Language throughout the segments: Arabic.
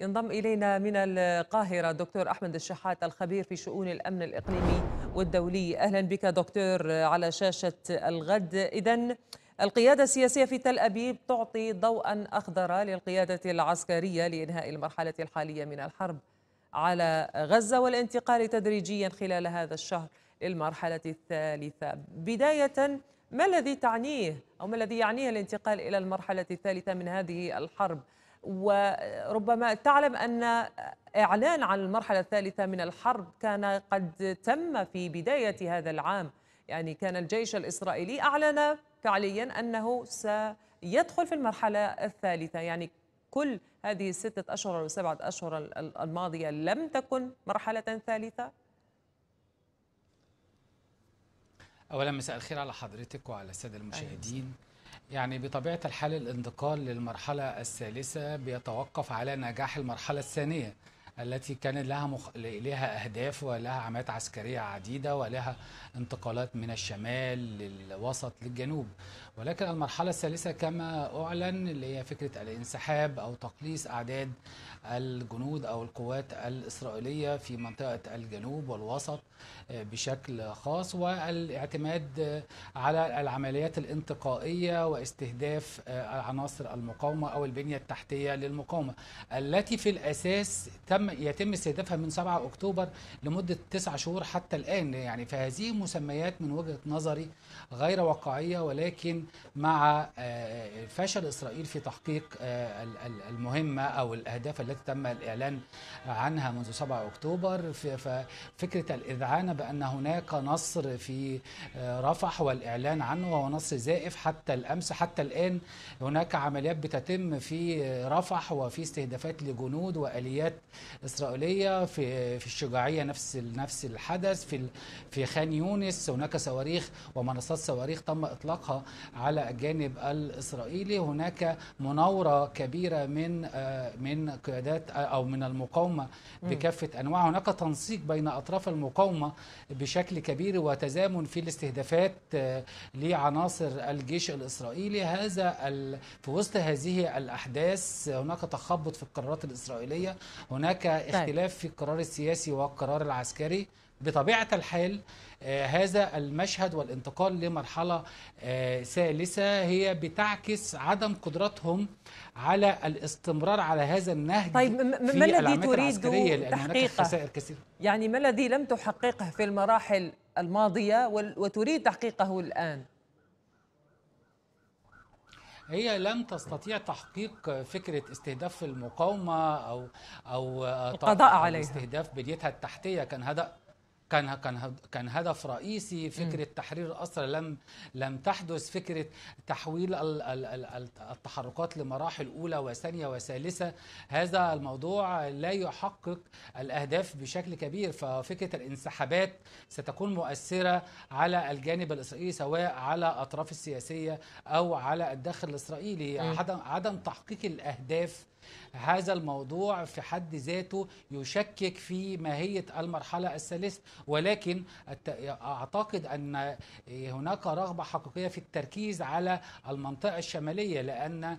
ينضم إلينا من القاهرة دكتور أحمد الشحات الخبير في شؤون الأمن الإقليمي والدولي أهلا بك دكتور على شاشة الغد إذا القيادة السياسية في تل أبيب تعطي ضوءا أخضر للقيادة العسكرية لإنهاء المرحلة الحالية من الحرب على غزة والانتقال تدريجيا خلال هذا الشهر للمرحلة الثالثة بداية ما الذي تعنيه أو ما الذي يعنيه الانتقال إلى المرحلة الثالثة من هذه الحرب؟ وربما تعلم أن إعلان عن المرحلة الثالثة من الحرب كان قد تم في بداية هذا العام يعني كان الجيش الإسرائيلي أعلن فعليا أنه سيدخل في المرحلة الثالثة يعني كل هذه الستة أشهر أو سبعة أشهر الماضية لم تكن مرحلة ثالثة أولا مساء الخير على حضرتك وعلى السادة المشاهدين أيوة. يعني بطبيعة الحال الانتقال للمرحلة الثالثة بيتوقف على نجاح المرحلة الثانية التي كان لها مخ... لها اهداف ولها عمليات عسكريه عديده ولها انتقالات من الشمال للوسط للجنوب ولكن المرحله الثالثه كما اعلن اللي هي فكره الانسحاب او تقليص اعداد الجنود او القوات الاسرائيليه في منطقه الجنوب والوسط آه، بشكل خاص والاعتماد على العمليات الانتقائيه واستهداف آه، العناصر المقاومه او البنيه التحتيه للمقاومه التي في الاساس تم يتم استهدافها من 7 اكتوبر لمده 9 شهور حتى الان يعني فهذه مسميات من وجهه نظري غير واقعيه ولكن مع آه، آه، فشل اسرائيل في تحقيق آه، المهمه او الاهداف التي تم الاعلان عنها منذ 7 اكتوبر ففكره الاذعان بان هناك نصر في رفح والاعلان عنه وهو نصر زائف حتى الامس حتى الان هناك عمليات بتتم في رفح وفي استهدافات لجنود واليات الاسرائيليه في في الشجاعيه نفس نفس الحدث في في خان يونس هناك صواريخ ومنصات صواريخ تم اطلاقها على الجانب الاسرائيلي هناك مناوره كبيره من آه، من قيادات آه، او من المقاومه بكافه انواعها هناك تنسيق بين اطراف المقاومه بشكل كبير وتزامن في الاستهدافات آه، لعناصر الجيش الاسرائيلي هذا في وسط هذه الاحداث هناك تخبط في القرارات الاسرائيليه هناك هناك طيب. اختلاف في القرار السياسي والقرار العسكري بطبيعة الحال آه، هذا المشهد والانتقال لمرحلة آه، ثالثة هي بتعكس عدم قدرتهم على الاستمرار على هذا النهج طيب ما الذي تريد تحقيقه؟ يعني ما الذي لم تحققه في المراحل الماضية وتريد تحقيقه الآن؟ هي لم تستطيع تحقيق فكره استهداف المقاومه او او آه، القضاء عليها استهداف بنيتها التحتيه كان هذا كان كان كان هدف رئيسي فكره م. تحرير الاسرى لم لم تحدث فكره تحويل التحركات لمراحل اولى وثانيه وثالثه هذا الموضوع لا يحقق الاهداف بشكل كبير ففكره الانسحابات ستكون مؤثره على الجانب الاسرائيلي سواء على اطراف السياسيه او على الداخل الاسرائيلي عدم عدم تحقيق الاهداف هذا الموضوع في حد ذاته يشكك في ماهية المرحلة الثالثة ولكن أعتقد أن هناك رغبة حقيقية في التركيز على المنطقة الشمالية لأن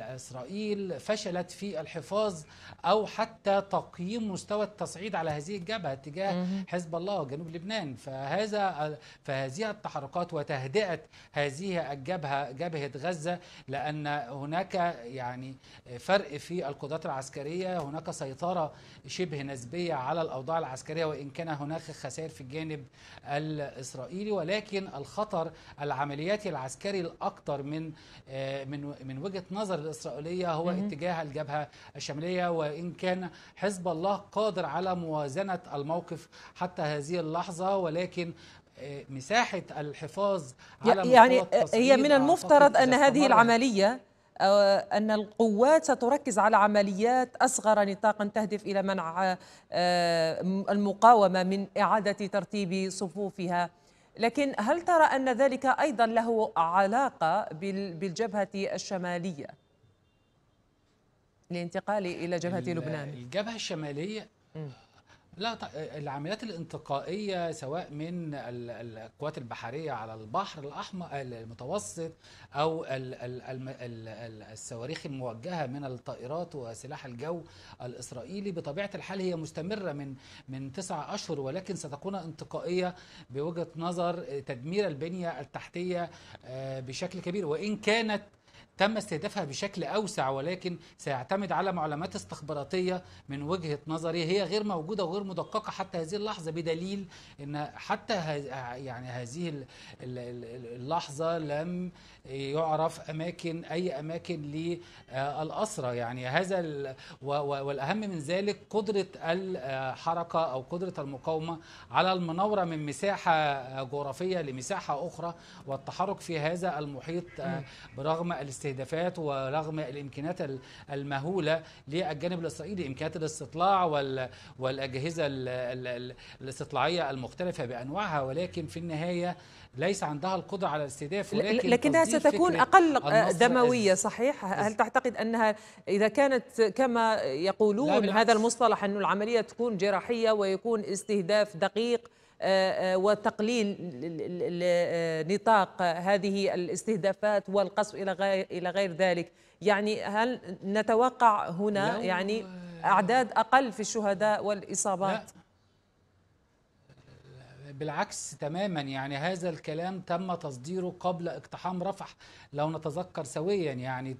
إسرائيل فشلت في الحفاظ أو حتى تقييم مستوى التصعيد على هذه الجبهة تجاه حزب الله وجنوب لبنان فهذا فهذه التحركات وتهدئة هذه الجبهة جبهة غزة لأن هناك يعني فرق في القدرات العسكرية هناك سيطرة شبه نسبية على الأوضاع العسكرية وإن كان هناك خسائر في الجانب الإسرائيلي ولكن الخطر العملياتي العسكري الأكثر من آه، من من وجهة نظر الإسرائيلية هو م -م. اتجاه الجبهة الشمالية وإن كان حزب الله قادر على موازنة الموقف حتى هذه اللحظة ولكن آه، مساحة الحفاظ على يعني هي من المفترض أن هذه العملية أن القوات ستركز على عمليات أصغر نطاق تهدف إلى منع آه، المقاومة من إعادة ترتيب صفوفها لكن هل ترى أن ذلك أيضا له علاقة بالجبهة الشمالية للانتقال إلى جبهة لبنان الجبهة الشمالية لا طيب، العمليات الانتقائية سواء من القوات البحرية على البحر الأحمر المتوسط أو الصواريخ الموجهة من الطائرات وسلاح الجو الإسرائيلي بطبيعة الحال هي مستمرة من من تسعة أشهر ولكن ستكون انتقائية بوجهة نظر تدمير البنية التحتية آه، بشكل كبير وإن كانت تم استهدافها بشكل أوسع ولكن سيعتمد على معلومات استخباراتية من وجهة نظري هي غير موجودة وغير مدققة حتى هذه اللحظة بدليل أن حتى يعني هذه اللحظة لم يعرف أماكن أي أماكن للأسرى آه، يعني هذا والأهم من ذلك قدرة الحركة أو قدرة المقاومة على المناورة من مساحة جغرافية لمساحة أخرى والتحرك في هذا المحيط آه، برغم الاستهدافات ورغم الامكانيات المهوله للجانب الاسرائيلي امكانيات الاستطلاع والاجهزه الاستطلاعيه المختلفه بانواعها ولكن في النهايه ليس عندها القدره على الاستهداف ولكن لكنها ستكون اقل دمويه صحيح هل تعتقد انها اذا كانت كما يقولون هذا المصطلح انه العمليه تكون جراحيه ويكون استهداف دقيق آه، آه، وتقليل نطاق هذه الاستهدافات والقصف إلى غير, إلى غير ذلك يعني هل نتوقع هنا يعني أعداد أقل في الشهداء والإصابات؟ لا. بالعكس تماما يعني هذا الكلام تم تصديره قبل اقتحام رفح لو نتذكر سويا يعني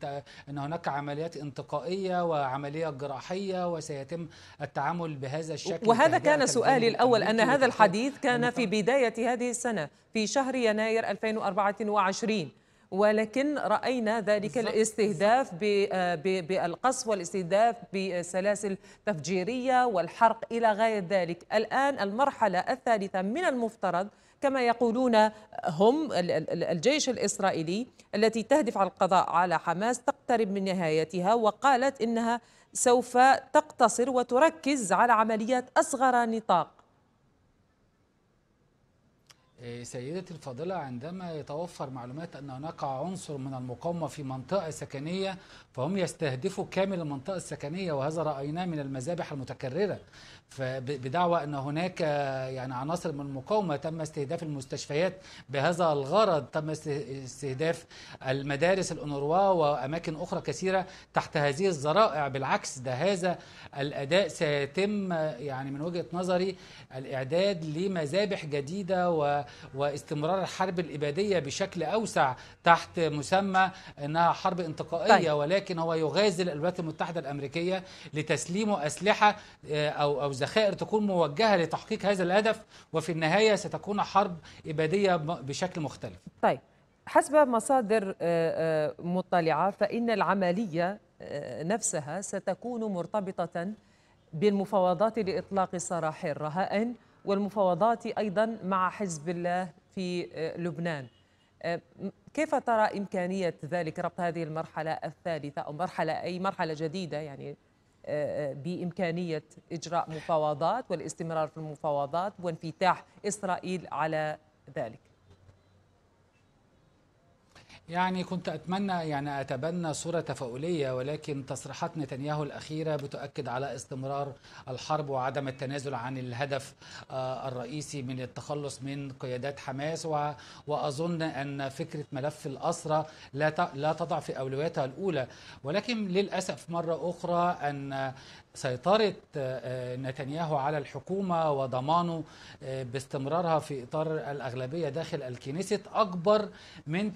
ان هناك عمليات انتقائيه وعمليه جراحيه وسيتم التعامل بهذا الشكل وهذا كان سؤالي الاول ان هذا الحديث كان في بدايه هذه السنه في شهر يناير 2024 ولكن رأينا ذلك الاستهداف آه، بالقصف والاستهداف بسلاسل تفجيرية والحرق إلى غاية ذلك الآن المرحلة الثالثة من المفترض كما يقولون هم الجيش الإسرائيلي التي تهدف على القضاء على حماس تقترب من نهايتها وقالت إنها سوف تقتصر وتركز على عمليات أصغر نطاق آه، سيدتي الفاضلة عندما يتوفر معلومات أن هناك عنصر من المقاومة في منطقة سكنية فهم يستهدفوا كامل المنطقة السكنية وهذا رأيناه من المذابح المتكررة بدعوى أن هناك يعني عناصر من المقاومة تم استهداف المستشفيات بهذا الغرض تم استهداف المدارس الأونروا وأماكن أخرى كثيرة تحت هذه الذرائع بالعكس ده هذا الأداء سيتم يعني من وجهة نظري الإعداد لمذابح جديدة و واستمرار الحرب الإبادية بشكل أوسع تحت مسمى أنها حرب انتقائية طيب. ولكن هو يغازل الولايات المتحدة الأمريكية لتسليمه أسلحة آه، أو أو ذخائر تكون موجهة لتحقيق هذا الهدف وفي النهاية ستكون حرب إبادية بشكل مختلف طيب حسب مصادر آه، آه، مطلعة فإن العملية نفسها ستكون مرتبطة بالمفاوضات لإطلاق سراح الرهائن والمفاوضات أيضا مع حزب الله في آه، لبنان آه، كيف ترى إمكانية ذلك ربط هذه المرحلة الثالثة أو مرحلة أي مرحلة جديدة يعني آه، بإمكانية إجراء مفاوضات والاستمرار في المفاوضات وانفتاح إسرائيل على ذلك يعني كنت أتمنى يعني أتبنى صورة تفاؤلية ولكن تصريحات نتنياهو الأخيرة بتؤكد على استمرار الحرب وعدم التنازل عن الهدف آه، الرئيسي من التخلص من قيادات حماس وأظن أن فكرة ملف الأسرة لا لا تضع في أولوياتها الأولى ولكن للأسف مرة أخرى أن سيطرة آه، نتنياهو على الحكومة وضمانه آه، باستمرارها في إطار الأغلبية داخل الكنيسة أكبر من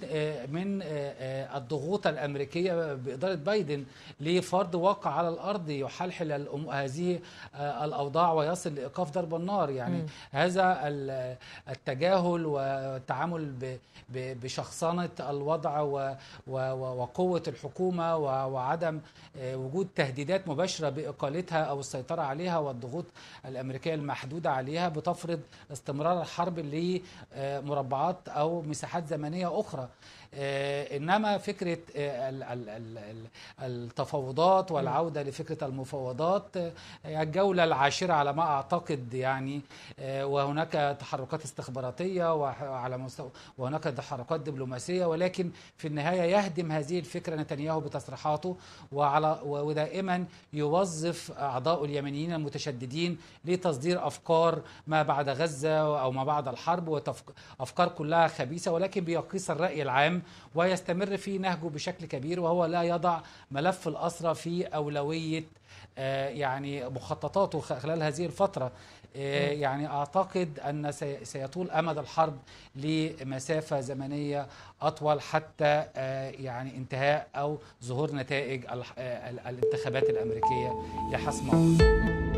من آه، آه، الضغوط الأمريكية بإدارة بايدن لفرض واقع على الأرض يحلحل هذه آه، الأوضاع ويصل لإيقاف ضرب النار يعني م. هذا التجاهل والتعامل بشخصنة الوضع وقوة الحكومة وعدم وجود تهديدات مباشرة بإقالتها أو السيطرة عليها والضغوط الأمريكية المحدودة عليها بتفرض استمرار الحرب لمربعات أو مساحات زمنية أخرى آه، انما فكره آه، التفاوضات والعوده لفكره المفاوضات آه، الجوله العاشره على ما اعتقد يعني وهناك تحركات استخباراتيه وعلى مستوى وهناك تحركات دبلوماسيه ولكن في النهايه يهدم هذه الفكره نتنياهو بتصريحاته وعلى ودائما يوظف اعضاء اليمنيين المتشددين لتصدير افكار ما بعد غزه او ما بعد الحرب وافكار كلها خبيثه ولكن بيقيس الراي العام ويستمر في نهجه بشكل كبير وهو لا يضع ملف الأسرة في أولوية آه، يعني مخططاته خلال هذه الفترة آه، يعني أعتقد أن سيطول أمد الحرب لمسافة زمنية أطول حتى آه، يعني انتهاء أو ظهور نتائج الانتخابات الأمريكية لحسم